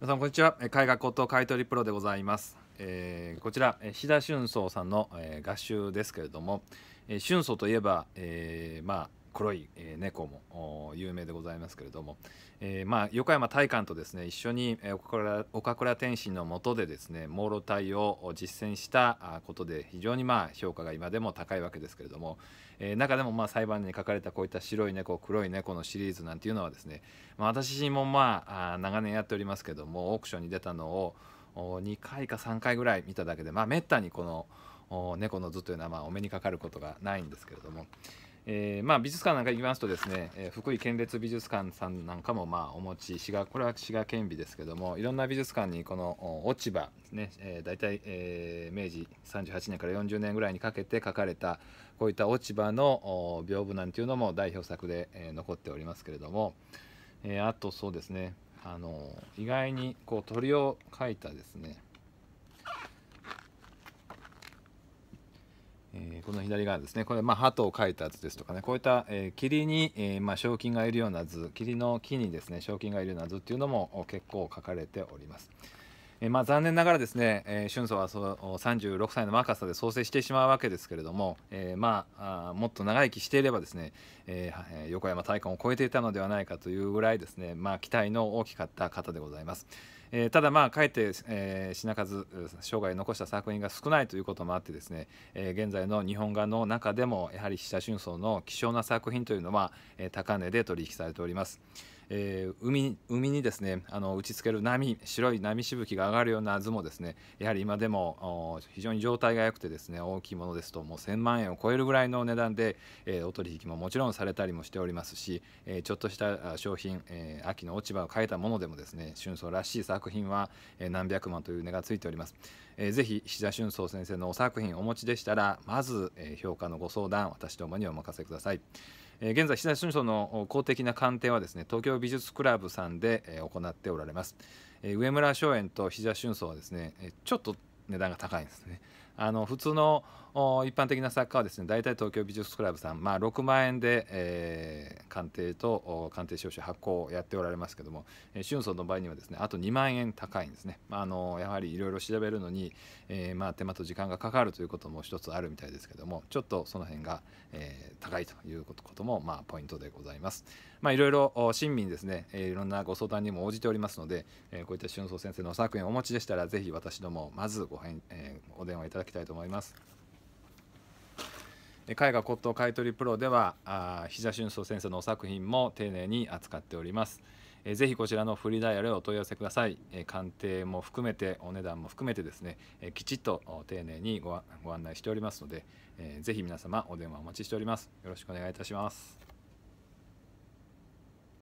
皆さんこんにちは絵画高等買取プロでございます、えー、こちら志田俊宗さんの、えー、合集ですけれども、えー、俊宗といえば、えー、まあ黒い、え猫も有名でございますけれども、えー、まあ、横山大観とですね一緒に岡倉天心の下でですね朦朧体を実践したことで非常にまあ評価が今でも高いわけですけれども、えー、中でもまあ裁判に書かれたこういった白い猫黒い猫のシリーズなんていうのはですね、まあ、私自身もまあ長年やっておりますけどもオークションに出たのを2回か3回ぐらい見ただけでまあめったにこの猫の図というのはまあお目にかかることがないんですけれども。えー、まあ、美術館なんか行きますとですね、えー、福井県立美術館さんなんかもまあお持ち滋賀これは滋賀県美ですけどもいろんな美術館にこの落ち葉ね、えー、大体、えー、明治38年から40年ぐらいにかけて書かれたこういった落ち葉の屏風なんていうのも代表作で、え残っておりますけれども、えあとそうですねあの意外にこう鳥を描いたですねこの左側ですねこれまあ鳩を描いた図ですとかねこういった、えー、霧に、えー、まあ賞金がいるような図霧の木にですね賞金がいるような図っていうのも結構書かれております。えまあ、残念ながらですね、えー、春草はそ36歳の若さで創生してしまうわけですけれども、えー、まあもっと長生きしていればですね、えー、横山大観を超えていたのではないかというぐらいですね、まあ、期待の大きかった方でございます。えー、ただまあかえって、えー、品数生涯残した作品が少ないということもあってですね、えー、現在の日本画の中でもやはり菱春草の希少な作品というのは、えー、高値で取引されております。えー、海海にですねあの打ちつける波白い波しぶきが上がるような図もですねやはり今でも非常に状態が良くてですね大きいものですともう1000万円を超えるぐらいの値段で、えー、お取引ももちろんされたりもしておりますし、えー、ちょっとした商品、え秋の落ち葉を変えたものでもですね春草らしい作品は何百万という値がついております。えー、ぜひ菱田春草先生のお作品お持ちでしたらまず、え評価のご相談私どもにお任せください。え現在菱田春草の公的な鑑定はですね東京美術クラブさんで、行っておられます、上村松園と膝春草はですね、ちょっと値段が高いんですねあの普通の一般的な作家はですね大体東京美術クラブさん、まあ、6万円で、えー、鑑定と鑑定証書発行をやっておられますけども、え春草の場合にはですねあと2万円高いんですね、まあ、あのやはりいろいろ調べるのに、えー、まあ、手間と時間がかかるということも一つあるみたいですけどもちょっとその辺が、えー、高いということも、まあ、ポイントでございます。まあ、いろいろ親身にですね、えいろんなご相談にも応じておりますので、えこういった春草先生の作品をお持ちでしたらぜひ私どもまずご返、えお電話いただききたいと思います絵画骨董買取プロでは飛車俊宗先生のお作品も丁寧に扱っておりますえぜひこちらのフリーダイヤルをお問い合わせください、え鑑定も含めてお値段も含めてですね、えきちっと丁寧にご案内しておりますので、えー、ぜひ皆様お電話お待ちしておりますよろしくお願いいたします